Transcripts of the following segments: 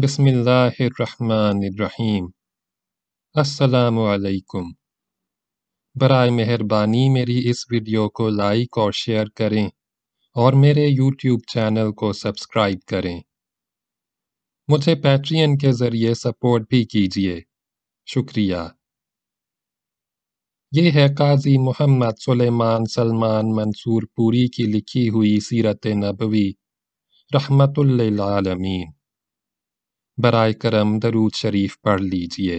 बसमिल्लाम असलकुम बर मेहरबानी मेरी इस वीडियो को लाइक और शेयर करें और मेरे यूट्यूब चैनल को सब्सक्राइब करें मुझे पैट्रियन के ज़रिए सपोर्ट भी कीजिए शुक्रिया ये है काजी मोहम्मद सुलेमान सलमान मंसूर पूरी की लिखी हुई सीरत नबवी रहमतुल्लिल बर करम दरूद शरीफ पढ़ लीजिए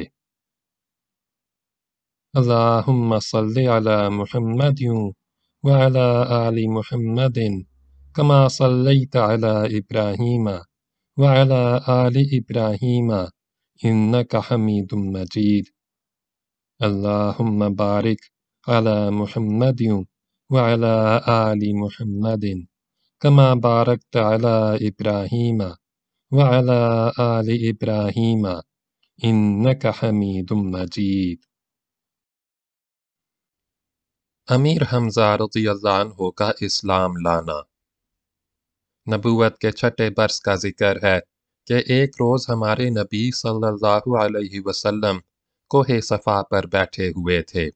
अल्लाहुम्मा सल्लि अला मुहम्मद व अला आलि मुहम्मदिन कमा सल्लैत अला इब्राहीम व अला आलि इब्राहीम इन्नक हमीदुम मजीद अल्लाहुम्मा बारिक अला मुहम्मद व अला आलि मुहम्मदिन कमा बारकत अला وعلى آل إبراهيم إنك حميد مجيد अमीर हमजार रजी का इस्लाम लाना नबूवत के छठे बरस का जिक्र है कि एक रोज़ हमारे नबी सल्लल्लाहु अलैहि वसल्लम कोहे सफ़ा पर बैठे हुए थे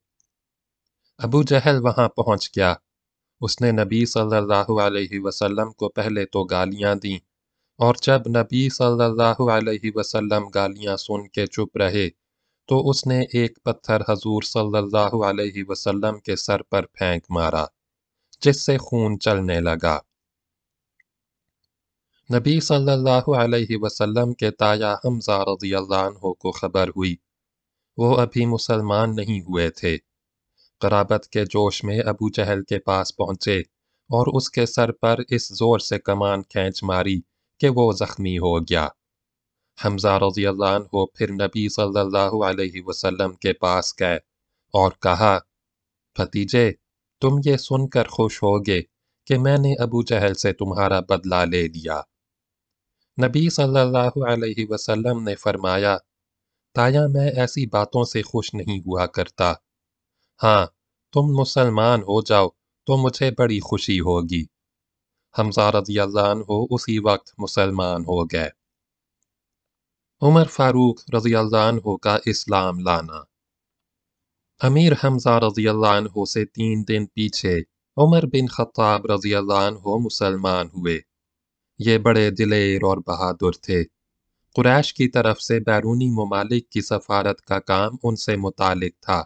अबू जहल वहां पहुंच गया उसने नबी सल्लल्लाहु अलैहि वसल्लम को पहले तो गालियां दी और जब नबी सल्लल्लाहु अलैहि वसल्लम गालियाँ सुन के चुप रहे तो उसने एक पत्थर हजूर सल्लल्लाहु अलैहि वसल्लम के सर पर फेंक मारा जिससे खून चलने लगा नबी सल्लल्लाहु अलैहि वसल्लम के ताया हमजा रजी अल्लाह को खबर हुई वो अभी मुसलमान नहीं हुए थे कराबत के जोश में अबू चहल के पास पहुंचे और उसके सर पर इस जोर से कमान खींच मारी कि वो ज़ख्मी हो गया हमजा रजी हो फिर नबी सल्लल्लाहु अलैहि वसल्लम के पास गए और कहा भतीजे तुम ये सुनकर खुश हो गए कि मैंने अबू जहल से तुम्हारा बदला ले लिया नबी सल्लल्लाहु अलैहि वसल्लम ने फरमाया ताया मैं ऐसी बातों से खुश नहीं हुआ करता हाँ तुम मुसलमान हो जाओ तो मुझे बड़ी खुशी होगी हमजा रजी हो उसी वक्त मुसलमान हो गए उमर फारूक रजी हो का इस्लाम लाना अमीर हमजा रजी हो से तीन दिन पीछे उमर बिन खत्ताब रजी हो मुसलमान हुए ये बड़े दिलेर और बहादुर थे कुरैश की तरफ से बैरूनी ममालिक की सफारत का काम उनसे मुतल था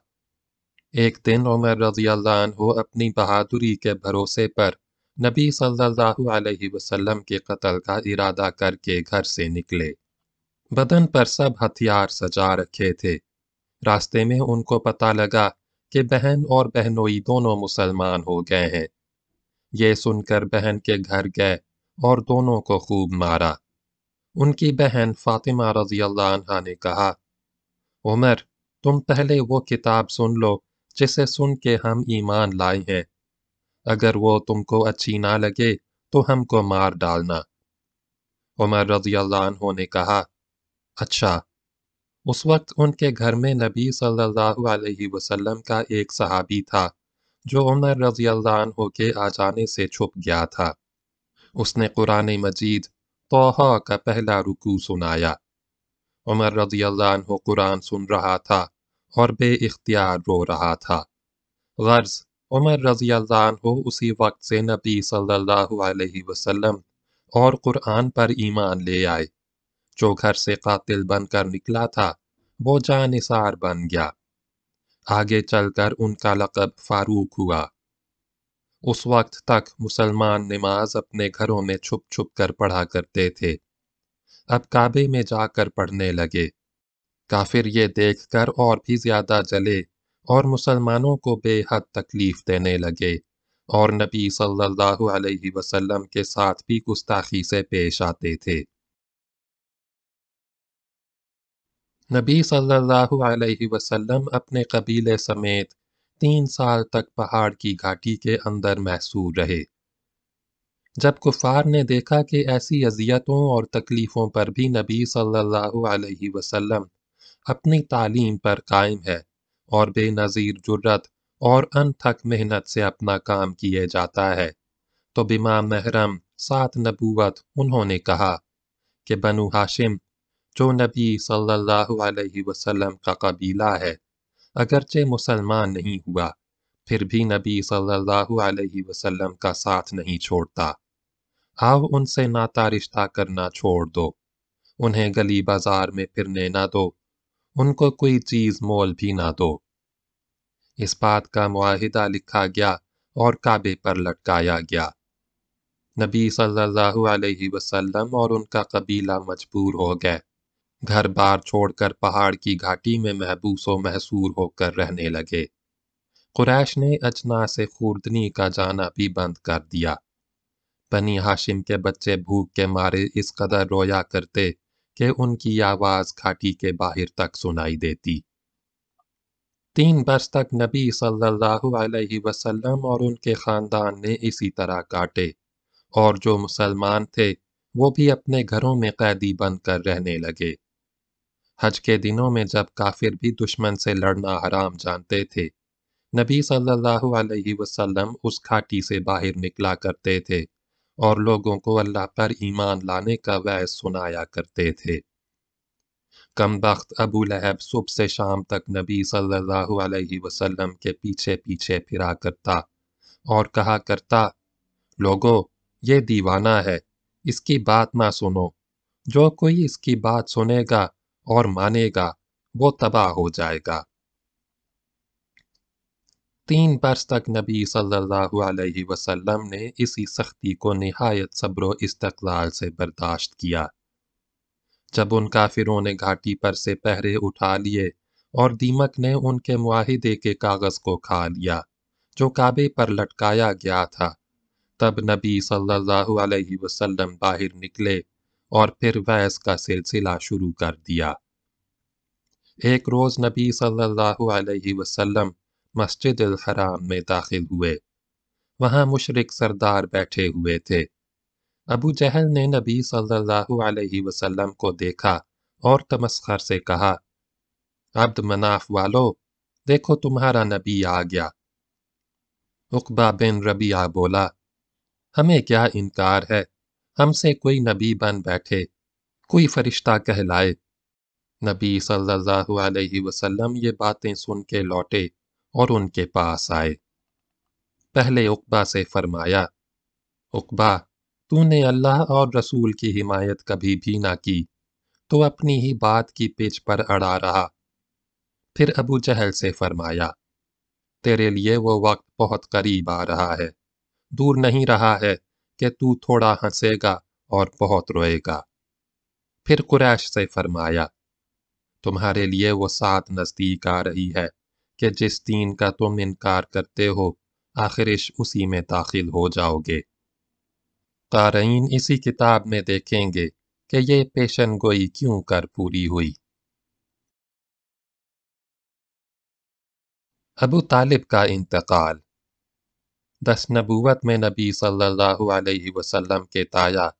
एक दिन उमर रजिया हो अपनी बहादुरी के भरोसे पर नबी सल्लल्लाहु अलैहि वसल्लम के कत्ल का इरादा करके घर से निकले बदन पर सब हथियार सजा रखे थे रास्ते में उनको पता लगा कि बहन और बहनोई दोनों मुसलमान हो गए हैं ये सुनकर बहन के घर गए और दोनों को खूब मारा उनकी बहन फातिमा रजी अल्लाह ने कहा उमर तुम पहले वो किताब सुन लो जिसे सुन के हम ईमान लाए हैं अगर वो तुमको अच्छी ना लगे तो हमको मार डालना उमर रजी अल्लाह ने कहा अच्छा उस वक्त उनके घर में नबी सल्लल्लाहु अलैहि वसल्लम का एक सहाबी था जो उमर रजी अल्लाह के आ जाने से छुप गया था उसने कुरान मजीद तोहा का पहला रुकू सुनाया उमर रजी अल्लाह कुरान सुन रहा था और बे इख्तियार रो रहा था गर्ज उमर रजिया हो उसी वक्त से नबी सल्लल्लाहु अलैहि वसल्लम और कुरान पर ईमान ले आए जो घर से कातिल बनकर निकला था वो जानसार बन गया आगे चलकर उनका लकब फारूक हुआ उस वक्त तक मुसलमान नमाज अपने घरों में छुप छुप कर पढ़ा करते थे अब काबे में जाकर पढ़ने लगे काफिर ये देखकर और भी ज्यादा जले और मुसलमानों को बेहद तकलीफ देने लगे और नबी सल्लल्लाहु अलैहि वसल्लम के साथ भी गुस्ताखी से पेश आते थे नबी सल्लल्लाहु अलैहि वसल्लम अपने कबीले समेत तीन साल तक पहाड़ की घाटी के अंदर महसूर रहे जब कुफार ने देखा कि ऐसी अजियतों और तकलीफ़ों पर भी नबी सल्लल्लाहु अलैहि वसल्लम अपनी तालीम पर कायम है और बेनज़ीर जुर्रत और अनथक मेहनत से अपना काम किए जाता है तो बिमा महरम सात नबूवत उन्होंने कहा कि बनु हाशिम जो नबी सल्लल्लाहु अलैहि वसल्लम का कबीला है अगरचे मुसलमान नहीं हुआ फिर भी नबी सल्लल्लाहु अलैहि वसल्लम का साथ नहीं छोड़ता आओ उनसे नाता रिश्ता करना छोड़ दो उन्हें गली बाजार में फिरने ना दो उनको कोई चीज़ मोल भी ना दो इस बात का माहिदा लिखा गया और काबे पर लटकाया गया नबी सल्लल्लाहु अलैहि वसल्लम और उनका कबीला मजबूर हो गए घर बार छोड़कर पहाड़ की घाटी में महबूस व महसूर होकर रहने लगे कुरैश ने अजना से खूर्दनी का जाना भी बंद कर दिया बनी हाशिम के बच्चे भूख के मारे इस कदर रोया करते कि उनकी आवाज़ घाटी के बाहर तक सुनाई देती तीन बरस तक नबी सल्लल्लाहु अलैहि वसल्लम और उनके ख़ानदान ने इसी तरह काटे और जो मुसलमान थे वो भी अपने घरों में कैदी कर रहने लगे हज के दिनों में जब काफिर भी दुश्मन से लड़ना हराम जानते थे नबी सल्लल्लाहु अलैहि वसल्लम उस घाटी से बाहर निकला करते थे और लोगों को अल्लाह पर ईमान लाने का वह सुनाया करते थे कम वक्त अबू लहब सुबह से शाम तक नबी सल्लल्लाहु अलैहि वसल्लम के पीछे पीछे फिरा करता और कहा करता लोगो ये दीवाना है इसकी बात ना सुनो जो कोई इसकी बात सुनेगा और मानेगा वो तबाह हो जाएगा तीन बरस तक नबी सल्लल्लाहु अलैहि वसल्लम ने इसी सख्ती को नहायत सब्र इस्तकलाल से बर्दाश्त किया जब उन काफिरों ने घाटी पर से पहरे उठा लिए और दीमक ने उनके माहिदे के कागज़ को खा लिया जो काबे पर लटकाया गया था तब नबी सल्लल्लाहु अलैहि वसल्लम बाहर निकले और फिर वैस का सिलसिला शुरू कर दिया एक रोज़ नबी सल्लल्लाहु अलैहि वसल्लम मस्जिद हराम में दाखिल हुए वहाँ मुशरक सरदार बैठे हुए थे अबू जहल ने नबी सल्लल्लाहु अलैहि वसल्लम को देखा और तमस्कर से कहा अब्द मनाफ वालो देखो तुम्हारा नबी आ गया उकबा बिन रबिया बोला हमें क्या इनकार है हमसे कोई नबी बन बैठे कोई फरिश्ता कहलाए नबी सल्लल्लाहु अलैहि वसल्लम ये बातें सुन के लौटे और उनके पास आए पहले उकबा से फरमाया उकबा तूने अल्लाह और रसूल की हिमायत कभी भी ना की तो अपनी ही बात की पिच पर अड़ा रहा फिर अबू जहल से फरमाया तेरे लिए वो वक्त बहुत करीब आ रहा है दूर नहीं रहा है कि तू थोड़ा हंसेगा और बहुत रोएगा फिर कुरैश से फरमाया तुम्हारे लिए वो साथ नज़दीक आ रही है कि जिस दीन का तुम इनकार करते हो आखिरिश उसी में दाखिल हो जाओगे कारीन इसी किताब में देखेंगे कि ये पेशन गोई क्यों कर पूरी हुई अबू तालिब का इंतकाल दस नबूवत में नबी सल्लल्लाहु अलैहि वसल्लम के ताया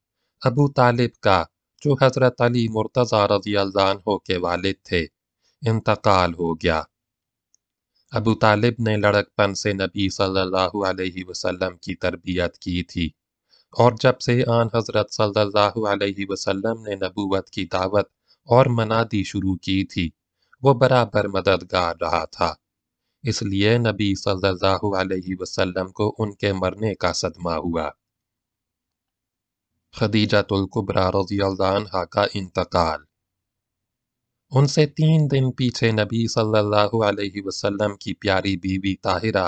अबू तालिब का जो हज़रत अली मुर्तज़ा रजी अल्लाह के वालिद थे इंतकाल हो गया अबू तालिब ने लड़कपन से नबी सल्लल्लाहु अलैहि वसल्लम की तरबियत की थी और जब से आन हज़रत सल्लल्लाहु अलैहि वसल्लम ने नबूवत की दावत और मनादी शुरू की थी वो बराबर मददगार रहा था इसलिए नबी सल्लल्लाहु अलैहि वसल्लम को उनके मरने का सदमा हुआ खदीजातुल्कुबरा रजी का इंतकाल उनसे तीन दिन पीछे नबी सल्लल्लाहु अलैहि वसल्लम की प्यारी बीवी ताहिरा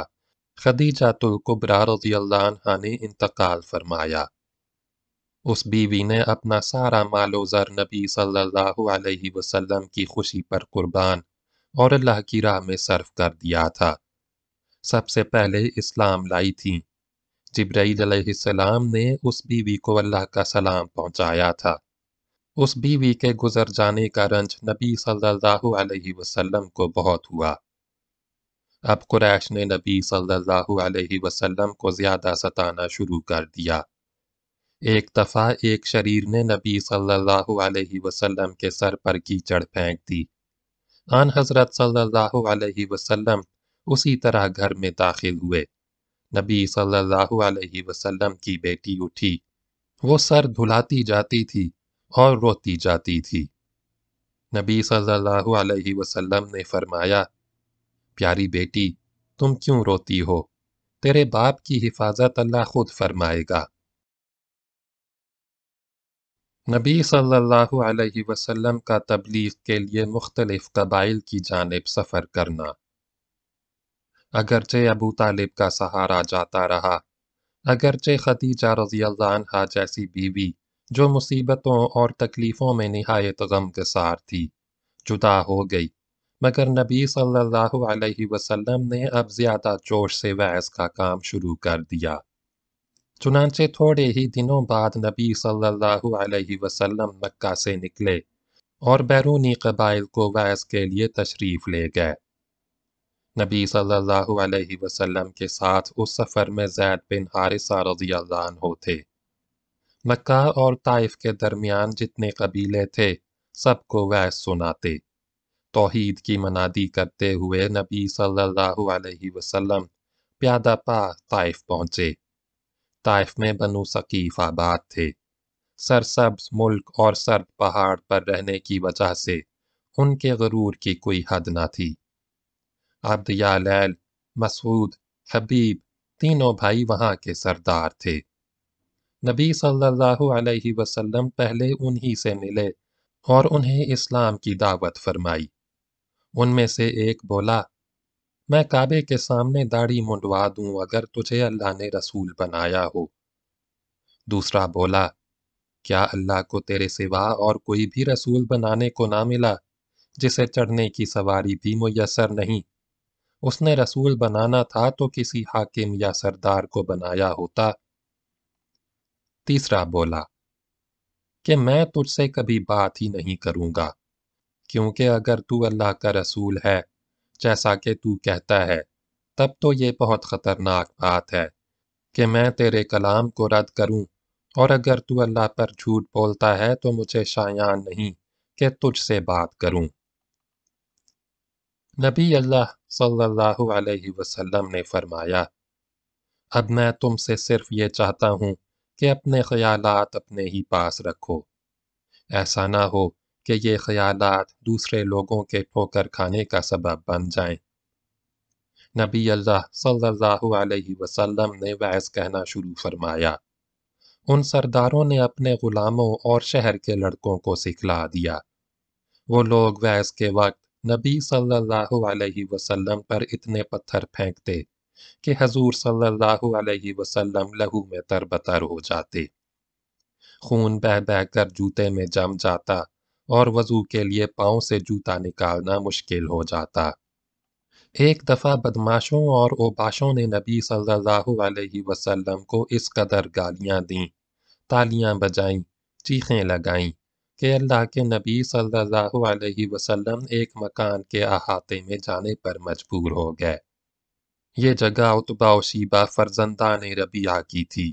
खदीजा तुलकुबरा तो रजील्ला ने इंतकाल फरमाया उस बीवी ने अपना सारा मालो जर नबी सल्लल्लाहु अलैहि वसल्लम की खुशी पर कुर्बान और अल्लाह की राह में सर्फ़ कर दिया था सबसे पहले इस्लाम लाई थी जिब्राईल अलैहिस्सलाम ने उस बीवी को अल्लाह का सलाम पहुँचाया था उस बीवी के गुजर जाने का रंज नबी सल्लल्लाहु अलैहि वसल्लम को बहुत हुआ अब कुरैश ने नबी सल्लल्लाहु अलैहि वसल्लम को ज़्यादा सताना शुरू कर दिया एक दफ़ा एक शरीर ने नबी सल्लल्लाहु अलैहि वसल्लम के सर पर कीचड़ फेंक दी आन हजरत सल्लल्लाहु अलैहि वसल्लम उसी तरह घर में दाखिल हुए नबी सल्लल्लाहु अलैहि वसल्लम की बेटी उठी वो सर धुलाती जाती थी और रोती जाती थी नबी सल्लल्लाहु अलैहि वसल्लम ने फरमाया प्यारी बेटी तुम क्यों रोती हो तेरे बाप की हिफाजत अल्लाह खुद फरमाएगा नबी सल्लल्लाहु अलैहि वसल्लम का तबलीग के लिए मुख्तलिफ कबाइल की जानब सफ़र करना अगरचे अबू तालिब का सहारा जाता रहा अगरचे खदीजा रजी अल्लाह जैसी बीवी जो मुसीबतों और तकलीफ़ों में नहायत गम के सार थी जुदा हो गई मगर नबी सल्लल्लाहु अलैहि वसल्लम ने अब ज़्यादा जोश से वैस का काम शुरू कर दिया चुनाचे थोड़े ही दिनों बाद नबी सल्लल्लाहु अलैहि वसल्लम मक्का से निकले और बैरूनी कबाइल को वैस के लिए तशरीफ़ ले गए नबी सल्लल्लाहु अलैहि वसल्लम के साथ उस सफ़र में जैद बिन हारिसा रजी अल्लाह थे मक्का और ताइफ के दरमियान जितने कबीले थे सबको वह सुनाते तोहीद की मनादी करते हुए नबी सल्लल्लाहु अलैहि वसल्लम प्यादा पा ताइफ पहुंचे ताइफ में बनु सकीफ आबाद थे सरसब्ज मुल्क और सर्द पहाड़ पर रहने की वजह से उनके गुरूर की कोई हद न थी अब्द यालैल मसूद हबीब तीनों भाई वहाँ के सरदार थे नबी सल्लल्लाहु अलैहि वसल्लम पहले उन्हीं से मिले और उन्हें इस्लाम की दावत फरमाई उनमें से एक बोला मैं काबे के सामने दाढ़ी मुंडवा दूं अगर तुझे अल्लाह ने रसूल बनाया हो दूसरा बोला क्या अल्लाह को तेरे सिवा और कोई भी रसूल बनाने को ना मिला जिसे चढ़ने की सवारी भी मुयसर नहीं उसने रसूल बनाना था तो किसी हाकिम या सरदार को बनाया होता तीसरा बोला कि मैं तुझसे कभी बात ही नहीं करूँगा क्योंकि अगर तू अल्लाह का रसूल है जैसा कि तू कहता है तब तो ये बहुत ख़तरनाक बात है कि मैं तेरे कलाम को रद्द करूं और अगर तू अल्लाह पर झूठ बोलता है तो मुझे शायान नहीं कि तुझसे बात करूं। नबी अल्लाह सल्लल्लाहु अलैहि वसल्लम ने फरमाया अब मैं तुमसे सिर्फ ये चाहता हूं कि अपने ख्यालात अपने ही पास रखो ऐसा ना हो कि ये ख्याल दूसरे लोगों के ठोकर खाने का सबब बन जाए नबी अल्लाह सल्लल्लाहु अलैहि वसल्लम ने वैस कहना शुरू फरमाया उन सरदारों ने अपने ग़ुलामों और शहर के लड़कों को सिखला दिया वो लोग वैस के वक्त नबी सल्लल्लाहु अलैहि वसल्लम पर इतने पत्थर फेंकते कि हजूर सल्लल्लाहु अलैहि वसल्लम लहू में तरबतर हो जाते खून बह बह कर जूते में जम जाता और वजू के लिए पाँव से जूता निकालना मुश्किल हो जाता एक दफ़ा बदमाशों और ओबाशों ने नबी सल्लल्लाहु अलैहि वसल्लम को इस कदर गालियाँ दीं तालियाँ बजाईं चीखें लगाईं कि अल्लाह के नबी सल्लल्लाहु अलैहि वसल्लम एक मकान के अहाते में जाने पर मजबूर हो गए ये जगह उतबा वशीबा ने रबिया की थी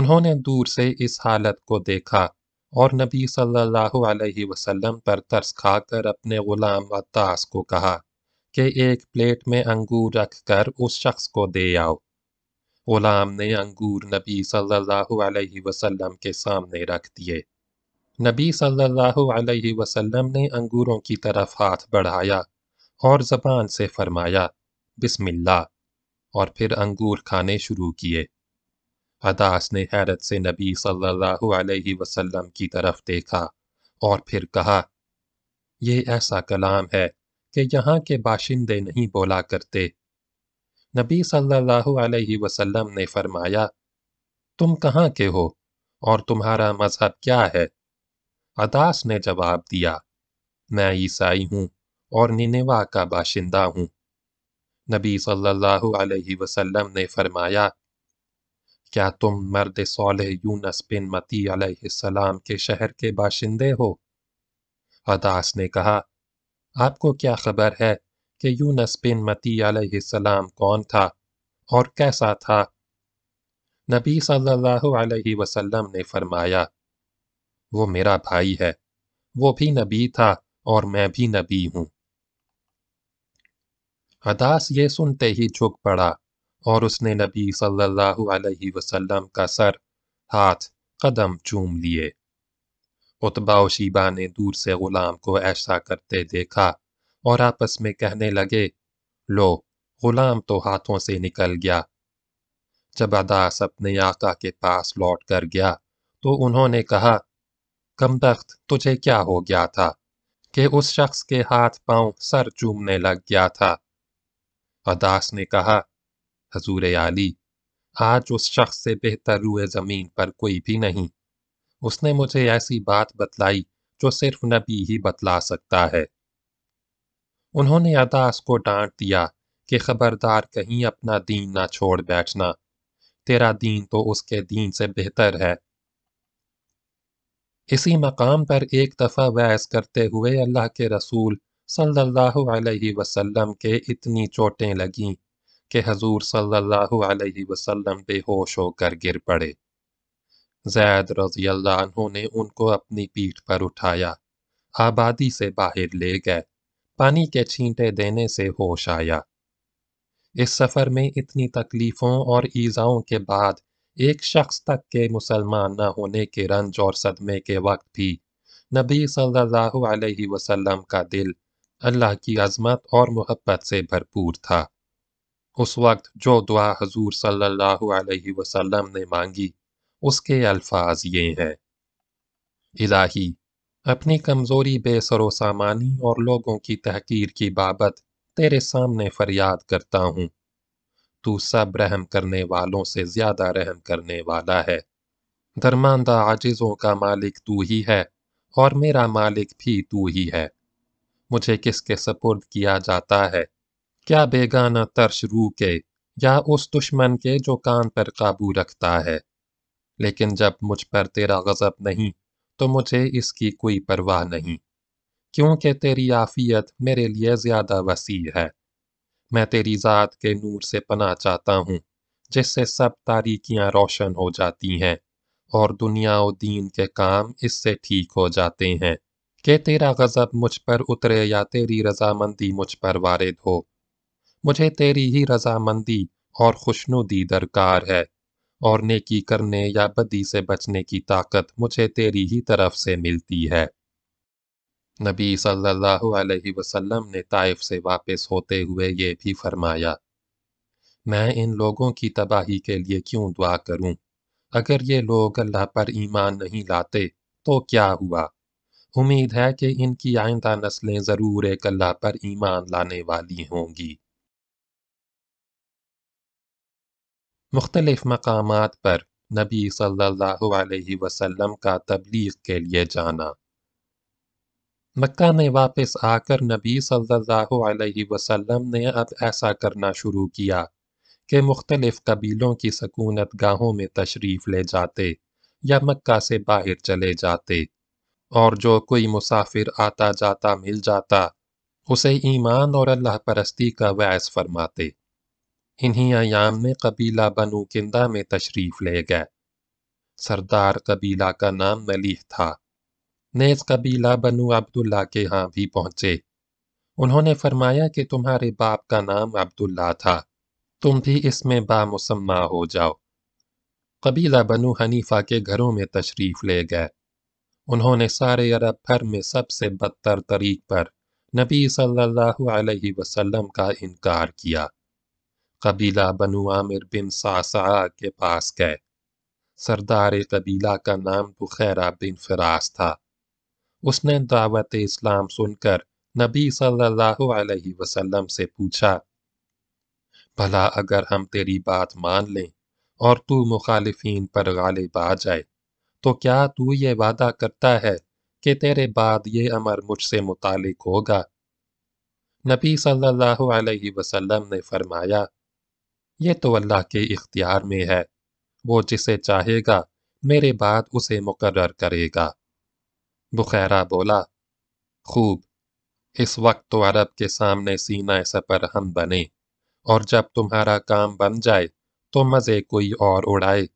उन्होंने दूर से इस हालत को देखा और नबी सल्लल्लाहु अलैहि वसल्लम पर तरस खाकर अपने गुलाम अत्तास को कहा कि एक प्लेट में अंगूर रख कर उस शख्स को दे आओ गुलाम ने अंगूर नबी सल्लल्लाहु अलैहि वसल्लम के सामने रख दिए नबी सल्लल्लाहु अलैहि वसल्लम ने अंगूरों की तरफ हाथ बढ़ाया और जबान से फरमाया बिस्मिल्ला और फिर अंगूर खाने शुरू किए अदास ने हैरत से नबी सल्लल्लाहु अलैहि वसल्लम की तरफ देखा और फिर कहा यह ऐसा कलाम है कि यहाँ के बाशिंदे नहीं बोला करते नबी सल्लल्लाहु अलैहि वसल्लम ने फरमाया तुम कहाँ के हो और तुम्हारा मज़हब क्या है अदास ने जवाब दिया मैं ईसाई हूँ और निनेवा का बाशिंदा हूँ नबी सल्लल्लाहु अलैहि वसल्लम ने फरमाया क्या तुम मर्द सोल यूनस बिन मती अलैहिस्सलाम के शहर के बाशिंदे हो अदास ने कहा आपको क्या खबर है कि यूनस बिन मती अलैहिस्सलाम कौन था और कैसा था नबी सल्लल्लाहु अलैहि वसल्लम ने फरमाया वो मेरा भाई है वो भी नबी था और मैं भी नबी हूँ अदास ये सुनते ही झुक पड़ा और उसने नबी सल्लल्लाहु अलैहि वसल्लम का सर हाथ कदम चूम लिए उतबा शीबा ने दूर से गुलाम को ऐसा करते देखा और आपस में कहने लगे लो गुलाम तो हाथों से निकल गया जब अदास अपने आका के पास लौट कर गया तो उन्होंने कहा कमबख्त तुझे क्या हो गया था कि उस शख्स के हाथ पांव सर चूमने लग गया था अदास ने कहा हजूर आली आज उस शख्स से बेहतर रुए ज़मीन पर कोई भी नहीं उसने मुझे ऐसी बात बतलाई जो सिर्फ नबी ही बतला सकता है उन्होंने अदास को डांट दिया कि खबरदार कहीं अपना दीन ना छोड़ बैठना तेरा दीन तो उसके दीन से बेहतर है इसी मकाम पर एक दफ़ा वैस करते हुए अल्लाह के रसूल सल्लल्लाहु अलैहि वसल्लम के इतनी चोटें लगीं कि हजूर सल्लल्लाहु अलैहि वसल्लम बेहोश होकर गिर पड़े जैद रजी अल्लाह ने उनको अपनी पीठ पर उठाया आबादी से बाहर ले गए पानी के छींटे देने से होश आया इस सफ़र में इतनी तकलीफ़ों और ईज़ाओं के बाद एक शख्स तक के मुसलमान न होने के रंज और सदमे के वक्त भी नबी सल्लल्लाहु अलैहि वसल्लम का दिल अल्लाह की आजमत और मोहब्बत से भरपूर था उस वक्त जो दुआ हजूर सल्लल्लाहु अलैहि वसल्लम ने मांगी उसके अल्फाज ये हैं इलाही अपनी कमज़ोरी बेसरो सामानी और लोगों की तहकीर की बाबत तेरे सामने फरियाद करता हूँ तू सब रहम करने वालों से ज़्यादा रहम करने वाला है दरमानदा आजिज़ों का मालिक तू ही है और मेरा मालिक भी तू ही है मुझे किसके सपुर्द किया जाता है क्या बेगाना तर्श रू के या उस दुश्मन के जो कान पर काबू रखता है लेकिन जब मुझ पर तेरा गज़ब नहीं तो मुझे इसकी कोई परवाह नहीं क्योंकि तेरी आफियत मेरे लिए ज़्यादा वसी है मैं तेरी ज़ात के नूर से पना चाहता हूँ जिससे सब तारीकियाँ रोशन हो जाती हैं और दुनिया और दीन के काम इससे ठीक हो जाते हैं कि तेरा गज़ब मुझ पर उतरे या तेरी रजामंदी मुझ पर वारिद हो मुझे तेरी ही रजामंदी और खुशनुदी दरकार है और नेकी करने या बदी से बचने की ताकत मुझे तेरी ही तरफ से मिलती है नबी सल्लल्लाहु अलैहि वसल्लम ने ताइफ से वापस होते हुए ये भी फरमाया मैं इन लोगों की तबाही के लिए क्यों दुआ करूं? अगर ये लोग अल्लाह पर ईमान नहीं लाते तो क्या हुआ उम्मीद है कि इनकी आइंदा नस्लें ज़रूर एक अल्लाह पर ईमान लाने वाली होंगी मुख्तलिफ मकाम पर नबी सल्लल्लाहु अलैहि वसल्लम का तबलीग के लिए जाना मक्का में वापस आकर नबी सल्लल्लाहु अलैहि वसल्लम ने अब ऐसा करना शुरू किया कि मुख्तलिफ कबीलों की सकूनत गाहों में तशरीफ़ ले जाते या मक्का से बाहर चले जाते और जो कोई मुसाफिर आता जाता मिल जाता उसे ईमान और अल्लाह परस्ती का वैस फरमाते इन्हीं आयाम में कबीला बनु किंदा में तशरीफ ले गए सरदार कबीला का नाम मलीह था नेज कबीला बनु अब्दुल्ला के यहाँ भी पहुंचे उन्होंने फरमाया कि तुम्हारे बाप का नाम अब्दुल्ला था तुम भी इसमें बामुसम्मा हो जाओ कबीला बनु हनीफा के घरों में तशरीफ ले गए उन्होंने सारे अरब भर में सबसे बदतर तरीक पर नबी सल्लल्लाहु अलैहि वसल्लम का इनकार किया कबीला बनु आमिर बिन सासा के पास गए सरदार कबीला का नाम बुखैरा बिन फिरास था उसने दावत इस्लाम सुनकर नबी सल्लल्लाहु अलैहि वसल्लम से पूछा भला अगर हम तेरी बात मान लें और तू मुखालिफिन पर गालिब आ जाए तो क्या तू ये वादा करता है कि तेरे बाद ये अमर मुझसे मुतालिक होगा नबी सल्लल्लाहु अलैहि वसल्लम ने फरमाया ये तो अल्लाह के इख्तियार में है वो जिसे चाहेगा मेरे बाद उसे मुकर करेगा बुखैरा बोला खूब इस वक्त तो अरब के सामने सीना सपर हम बने और जब तुम्हारा काम बन जाए तो मज़े कोई और उड़ाए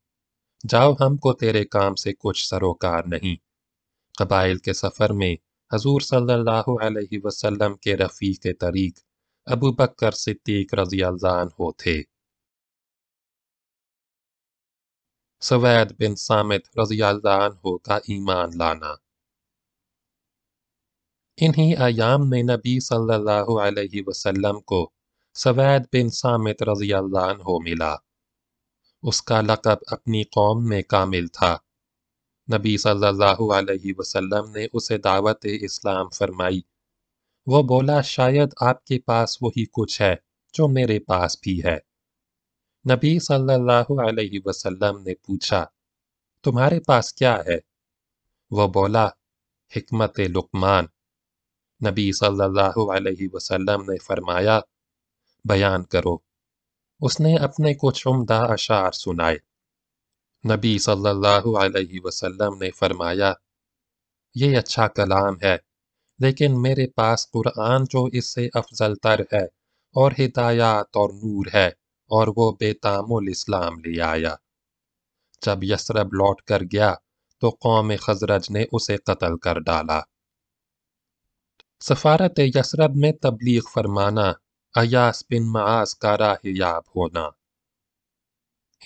जाओ हमको तेरे काम से कुछ सरोकार नहीं कबाइल के सफ़र में हजूर सल्लल्लाहु अलैहि वसल्लम के रफ़ीक तरीक अबू बकर सिद्दीक रजी हो थे सवैद बिन सामित रजी हो का ईमान लाना इन्हीं आयाम में नबी सल्लल्लाहु अलैहि वसल्लम को सवैद बिन सामित रजी हो मिला उसका लक़ब अपनी कौम में कामिल था नबी सल्लल्लाहु अलैहि वसल्लम ने उसे दावत इस्लाम फरमाई वो बोला शायद आपके पास वही कुछ है जो मेरे पास भी है नबी सल्लल्लाहु अलैहि वसल्लम ने पूछा तुम्हारे पास क्या है वो बोला हमत लुकमान नबी सल्लल्लाहु अलैहि वसल्लम ने फरमाया बयान करो उसने अपने कुछ उम्दा अशार सुनाए नबी सल्लल्लाहु अलैहि वसल्लम ने फरमाया ये अच्छा कलाम है लेकिन मेरे पास कुरान जो इससे अफजल तर है और हिदायत और नूर है और वो बेतामुल इस्लाम ले आया जब यसरब लौट कर गया तो कौम खजरज ने उसे कत्ल कर डाला सफारत यसरब में तबलीग फरमाना बिन मास राह याब होना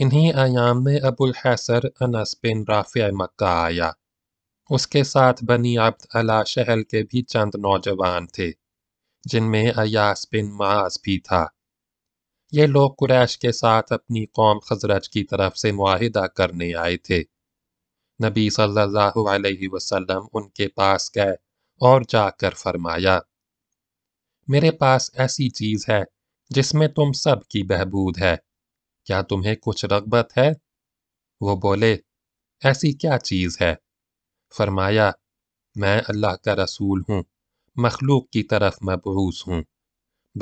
इन्हीं आयाम में अबुल हैसर अनस बिन राफ़ मक्का आया उसके साथ बनी अब्द अला शहल के भी चंद नौजवान थे जिनमें अयास बिन मास भी था ये लोग कुरैश के साथ अपनी कौम खजरज की तरफ से माहिदा करने आए थे नबी सल्लल्लाहु अलैहि वसल्लम उनके पास गए और जाकर फरमाया मेरे पास ऐसी चीज है जिसमें तुम सब की बहबूद है क्या तुम्हें कुछ रगबत है वो बोले ऐसी क्या चीज है फरमाया मैं अल्लाह का रसूल हूँ मखलूक की तरफ मबूस हूँ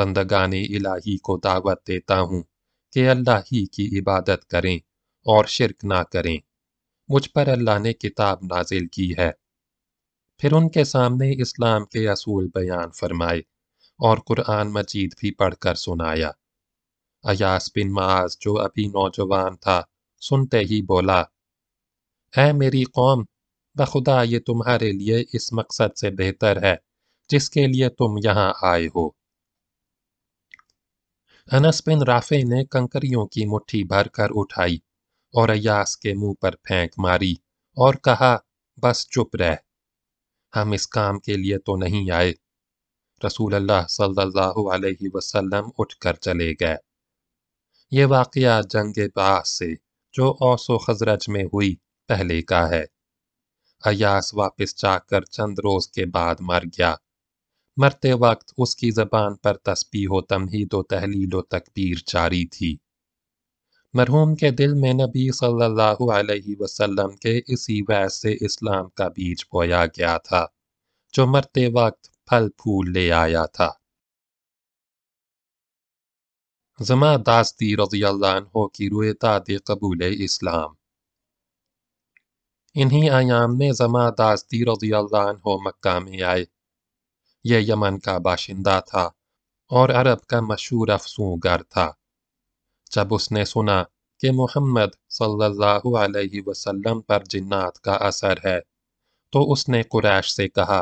बंदगान इलाही को दावत देता हूँ कि अल्लाह ही की इबादत करें और शिरक ना करें मुझ पर अल्लाह ने किताब नाजिल की है फिर उनके सामने इस्लाम के असूल बयान फरमाए और कुरान मजीद भी पढ़कर सुनाया अयास बिन माज जो अभी नौजवान था सुनते ही बोला है मेरी कौम बखुदा ये तुम्हारे लिए इस मकसद से बेहतर है जिसके लिए तुम यहाँ आए हो अनस बिन राफे ने कंकरियों की मुट्ठी भरकर उठाई और अयास के मुंह पर फेंक मारी और कहा बस चुप रह हम इस काम के लिए तो नहीं आए रसूल अल्लाह सल्लल्लाहु अलैहि वसल्लम उठकर चले गए ये वाक़ जंग बास से जो औसो खजरज में हुई पहले का है अयास वापस जाकर चंद रोज के बाद मर गया मरते वक्त उसकी जबान पर तस्बी हो तमहीद व तहलील व तकबीर जारी थी मरहूम के दिल में नबी सल्लल्लाहु अलैहि वसल्लम के इसी वैसे इस्लाम का बीज बोया गया था जो मरते वक्त फल फूल ले आया था जमा दास्ती रजी हो की रुएताद कबूल इस्लाम इन्हीं आयाम में जमा दास्ती रजी हो मक्का में आए यह यमन का बाशिंदा था और अरब का मशहूर अफसूगर था जब उसने सुना कि मोहम्मद सल्लल्लाहु अलैहि वसल्लम पर जिन्नात का असर है तो उसने कुरैश से कहा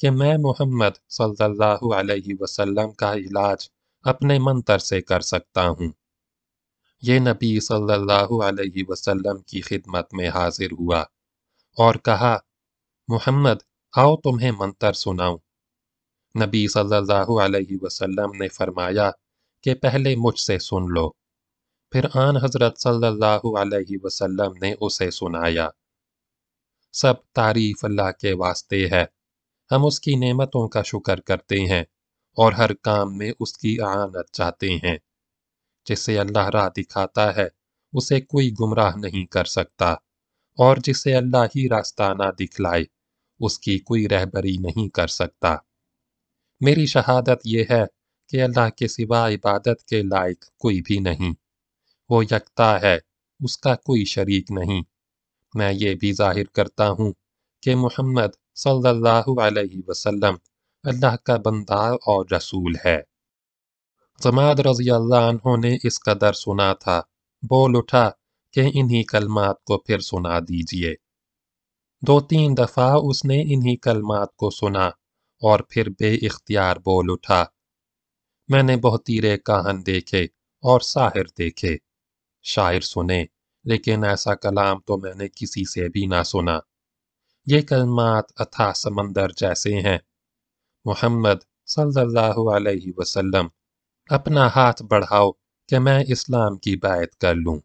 कि मैं मोहम्मद सल्लल्लाहु अलैहि वसल्लम का इलाज अपने मंतर से कर सकता हूँ ये नबी सल्लल्लाहु अलैहि वसल्लम की खिदमत में हाजिर हुआ और कहा मोहम्मद आओ तुम्हें मंतर सुनाऊं नबी सल्लल्लाहु अलैहि वसल्लम ने फरमाया कि पहले मुझसे सुन लो फिर आन हजरत सल्लल्लाहु अलैहि वसल्लम ने उसे सुनाया सब तारीफ अल्लाह के वास्ते है हम उसकी नेमतों का शुक्र करते हैं और हर काम में उसकी आनत चाहते हैं जिसे अल्लाह राह दिखाता है उसे कोई गुमराह नहीं कर सकता और जिसे अल्लाह ही रास्ता ना दिखलाए उसकी कोई रहबरी नहीं कर सकता मेरी शहादत यह है कि अल्लाह के सिवा इबादत के लायक कोई भी नहीं वो यकता है उसका कोई शरीक नहीं मैं ये भी जाहिर करता हूँ कि मोहम्मद सल्लल्लाहु अलैहि वसल्लम अल्लाह का बंदा और रसूल है जमाद रजी अल्लाह ने इस कदर सुना था बोल उठा कि इन्हीं कलमात को फिर सुना दीजिए दो तीन दफ़ा उसने इन्हीं कलमात को सुना और फिर बे बेख्तियार बोल उठा मैंने बहुतीरे कहन देखे और साहिर देखे शायर सुने लेकिन ऐसा कलाम तो मैंने किसी से भी ना सुना ये कलमात अथा समंदर जैसे हैं मोहम्मद सल्लल्लाहु वसलम अपना हाथ बढ़ाओ कि मैं इस्लाम की बायत कर लूँ